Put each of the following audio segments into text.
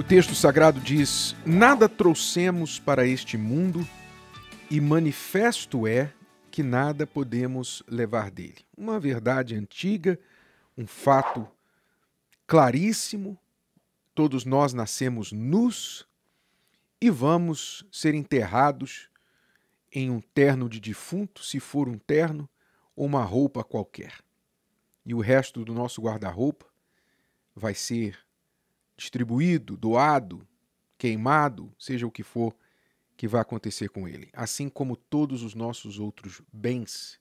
O texto sagrado diz: Nada trouxemos para este mundo e manifesto é que nada podemos levar dele. Uma verdade antiga, um fato claríssimo. Todos nós nascemos nus e vamos ser enterrados em um terno de defunto, se for um terno, ou uma roupa qualquer. E o resto do nosso guarda-roupa vai ser distribuído, doado, queimado, seja o que for que vai acontecer com ele, assim como todos os nossos outros bens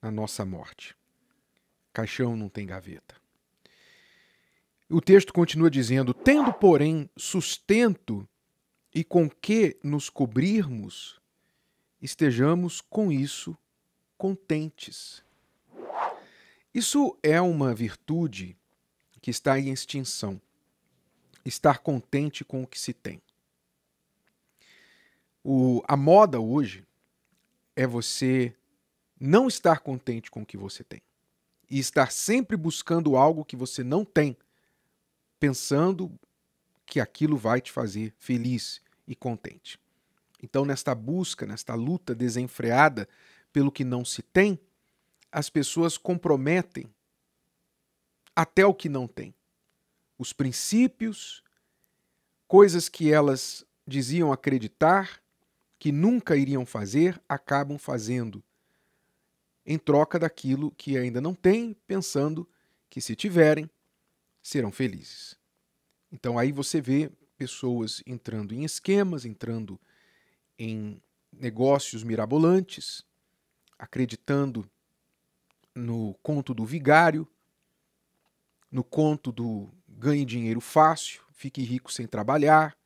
na nossa morte. Caixão não tem gaveta. O texto continua dizendo: Tendo, porém, sustento e com que nos cobrirmos, estejamos com isso contentes. Isso é uma virtude que está em extinção estar contente com o que se tem. O, a moda hoje é você não estar contente com o que você tem e estar sempre buscando algo que você não tem, pensando que aquilo vai te fazer feliz e contente. Então, nesta busca, nesta luta desenfreada pelo que não se tem, as pessoas comprometem até o que não tem os princípios, coisas que elas diziam acreditar que nunca iriam fazer, acabam fazendo, em troca daquilo que ainda não têm, pensando que se tiverem, serão felizes. Então aí você vê pessoas entrando em esquemas, entrando em negócios mirabolantes, acreditando no conto do vigário, no conto do ganhe dinheiro fácil, fique rico sem trabalhar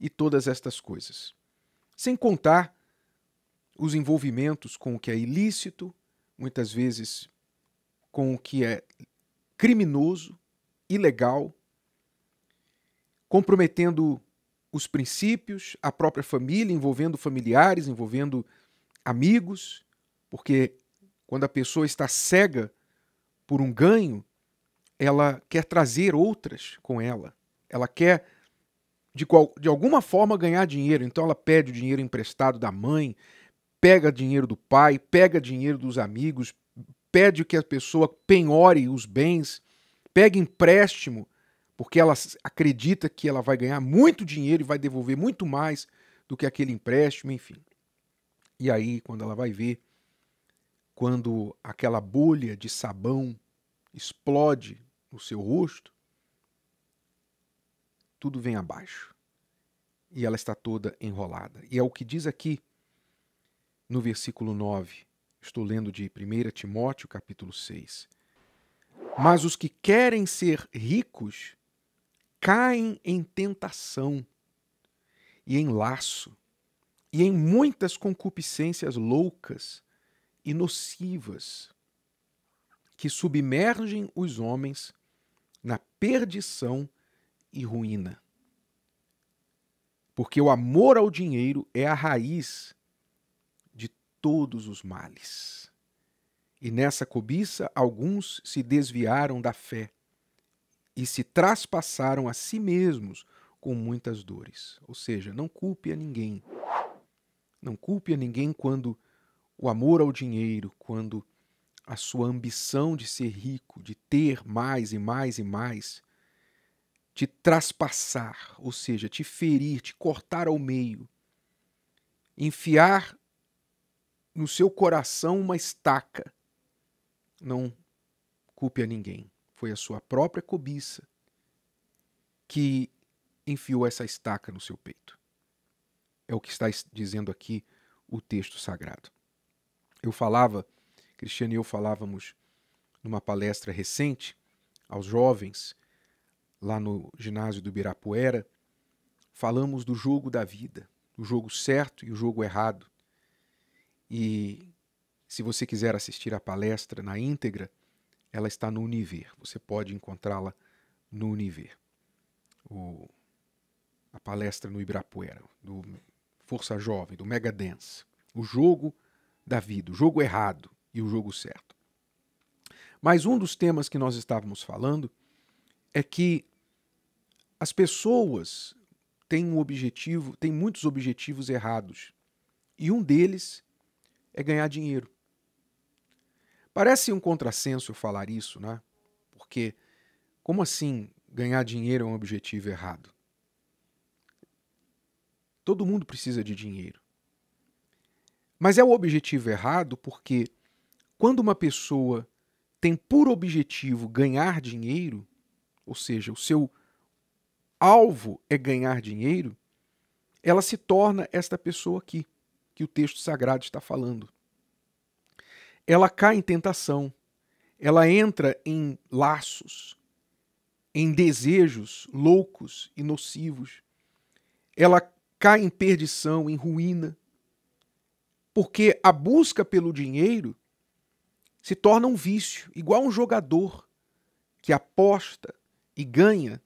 e todas estas coisas. Sem contar os envolvimentos com o que é ilícito, muitas vezes com o que é criminoso, ilegal, comprometendo os princípios, a própria família, envolvendo familiares, envolvendo amigos, porque quando a pessoa está cega por um ganho, ela quer trazer outras com ela. Ela quer, de, qual, de alguma forma, ganhar dinheiro. Então ela pede o dinheiro emprestado da mãe, pega dinheiro do pai, pega dinheiro dos amigos, pede que a pessoa penhore os bens, pega empréstimo, porque ela acredita que ela vai ganhar muito dinheiro e vai devolver muito mais do que aquele empréstimo, enfim. E aí, quando ela vai ver, quando aquela bolha de sabão explode no seu rosto, tudo vem abaixo. E ela está toda enrolada. E é o que diz aqui no versículo 9. Estou lendo de 1 Timóteo, capítulo 6. Mas os que querem ser ricos caem em tentação e em laço e em muitas concupiscências loucas e nocivas que submergem os homens na perdição e ruína. Porque o amor ao dinheiro é a raiz de todos os males. E nessa cobiça, alguns se desviaram da fé e se traspassaram a si mesmos com muitas dores. Ou seja, não culpe a ninguém. Não culpe a ninguém quando o amor ao dinheiro, quando a sua ambição de ser rico, de ter mais e mais e mais, te traspassar, ou seja, te ferir, te cortar ao meio, enfiar no seu coração uma estaca. Não culpe a ninguém. Foi a sua própria cobiça que enfiou essa estaca no seu peito. É o que está dizendo aqui o texto sagrado. Eu falava Cristiano e eu falávamos numa palestra recente aos jovens, lá no ginásio do Ibirapuera, falamos do jogo da vida, o jogo certo e o jogo errado. E se você quiser assistir a palestra na íntegra, ela está no Univer. Você pode encontrá-la no Univer. O, a palestra no Ibirapuera, do Força Jovem, do Mega Dance. O jogo da vida, o jogo errado e o jogo certo. Mas um dos temas que nós estávamos falando é que as pessoas têm um objetivo, têm muitos objetivos errados. E um deles é ganhar dinheiro. Parece um contrassenso falar isso, né? Porque como assim ganhar dinheiro é um objetivo errado? Todo mundo precisa de dinheiro. Mas é o objetivo errado porque quando uma pessoa tem por objetivo ganhar dinheiro, ou seja, o seu alvo é ganhar dinheiro, ela se torna esta pessoa aqui, que o texto sagrado está falando. Ela cai em tentação, ela entra em laços, em desejos loucos e nocivos, ela cai em perdição, em ruína, porque a busca pelo dinheiro se torna um vício, igual um jogador que aposta e ganha.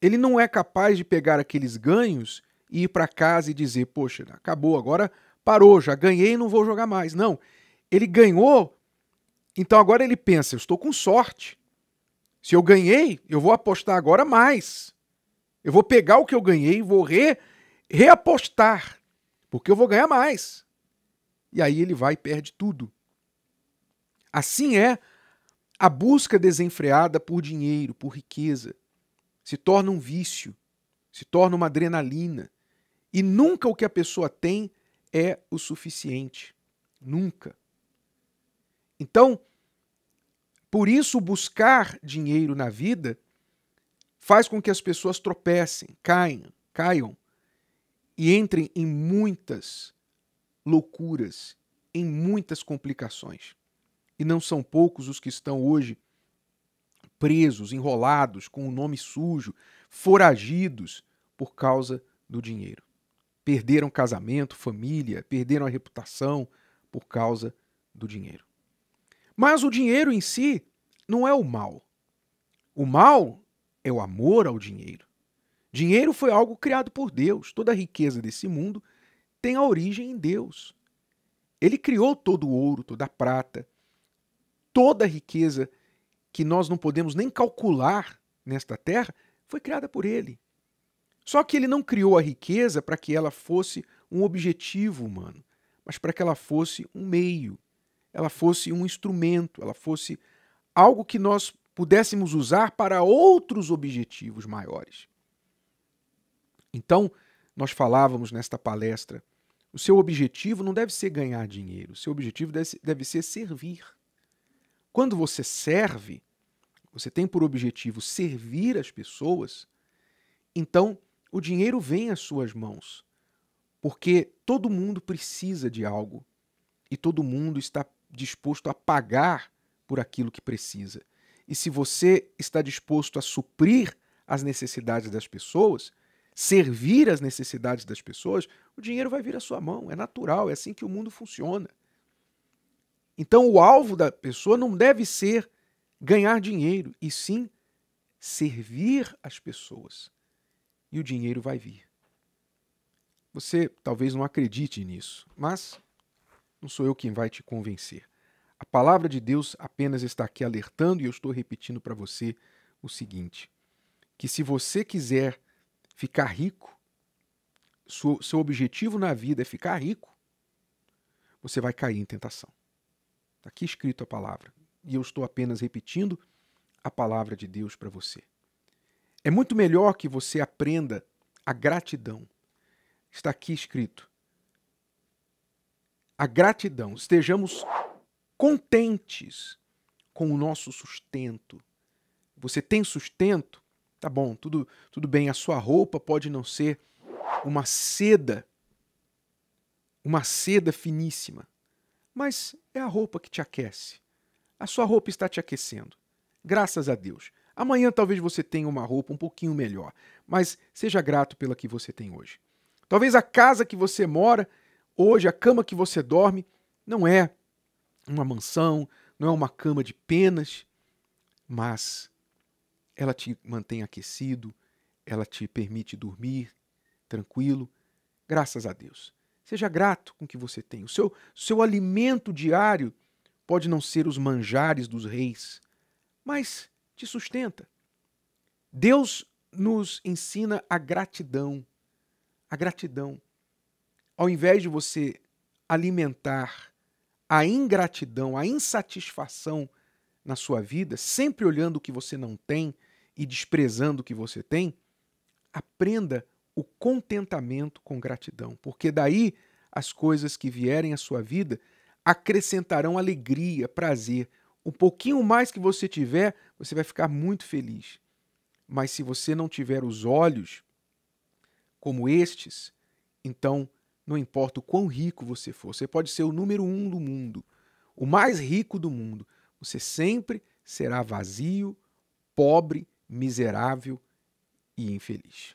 Ele não é capaz de pegar aqueles ganhos e ir para casa e dizer: Poxa, acabou, agora parou, já ganhei, não vou jogar mais. Não. Ele ganhou, então agora ele pensa: Eu estou com sorte. Se eu ganhei, eu vou apostar agora mais. Eu vou pegar o que eu ganhei e vou re, reapostar, porque eu vou ganhar mais. E aí ele vai e perde tudo. Assim é a busca desenfreada por dinheiro, por riqueza. Se torna um vício, se torna uma adrenalina. E nunca o que a pessoa tem é o suficiente. Nunca. Então, por isso, buscar dinheiro na vida faz com que as pessoas tropecem, caem, caiam e entrem em muitas loucuras, em muitas complicações e não são poucos os que estão hoje presos, enrolados, com o nome sujo, foragidos por causa do dinheiro. Perderam casamento, família, perderam a reputação por causa do dinheiro. Mas o dinheiro em si não é o mal. O mal é o amor ao dinheiro. Dinheiro foi algo criado por Deus. Toda a riqueza desse mundo tem a origem em Deus. Ele criou todo o ouro, toda a prata, toda a riqueza que nós não podemos nem calcular nesta terra foi criada por ele. Só que ele não criou a riqueza para que ela fosse um objetivo humano, mas para que ela fosse um meio, ela fosse um instrumento, ela fosse algo que nós pudéssemos usar para outros objetivos maiores. Então, nós falávamos nesta palestra, o seu objetivo não deve ser ganhar dinheiro, o seu objetivo deve, deve ser servir. Quando você serve, você tem por objetivo servir as pessoas, então o dinheiro vem às suas mãos. Porque todo mundo precisa de algo e todo mundo está disposto a pagar por aquilo que precisa. E se você está disposto a suprir as necessidades das pessoas, servir as necessidades das pessoas, o dinheiro vai vir à sua mão. É natural, é assim que o mundo funciona. Então, o alvo da pessoa não deve ser ganhar dinheiro, e sim servir as pessoas. E o dinheiro vai vir. Você talvez não acredite nisso, mas não sou eu quem vai te convencer. A palavra de Deus apenas está aqui alertando, e eu estou repetindo para você o seguinte: que se você quiser ficar rico, seu objetivo na vida é ficar rico, você vai cair em tentação. Está aqui escrito a palavra. E eu estou apenas repetindo a palavra de Deus para você. É muito melhor que você aprenda a gratidão. Está aqui escrito. A gratidão. Estejamos contentes com o nosso sustento. Você tem sustento? Tá bom, tudo, tudo bem. A sua roupa pode não ser uma seda, uma seda finíssima, mas é a roupa que te aquece. A sua roupa está te aquecendo. Graças a Deus. Amanhã talvez você tenha uma roupa um pouquinho melhor, mas seja grato pela que você tem hoje. Talvez a casa que você mora hoje, a cama que você dorme, não é uma mansão, não é uma cama de penas, mas ela te mantém aquecido, ela te permite dormir tranquilo, graças a Deus. Seja grato com o que você tem. O seu, seu alimento diário pode não ser os manjares dos reis, mas te sustenta. Deus nos ensina a gratidão. A gratidão. Ao invés de você alimentar a ingratidão, a insatisfação na sua vida, sempre olhando o que você não tem e desprezando o que você tem, aprenda o contentamento com gratidão, porque daí as coisas que vierem à sua vida acrescentarão alegria, prazer. O pouquinho mais que você tiver, você vai ficar muito feliz. Mas se você não tiver os olhos como estes, então não importa o quão rico você for, você pode ser o número um do mundo, o mais rico do mundo, você sempre será vazio, pobre, miserável e infeliz.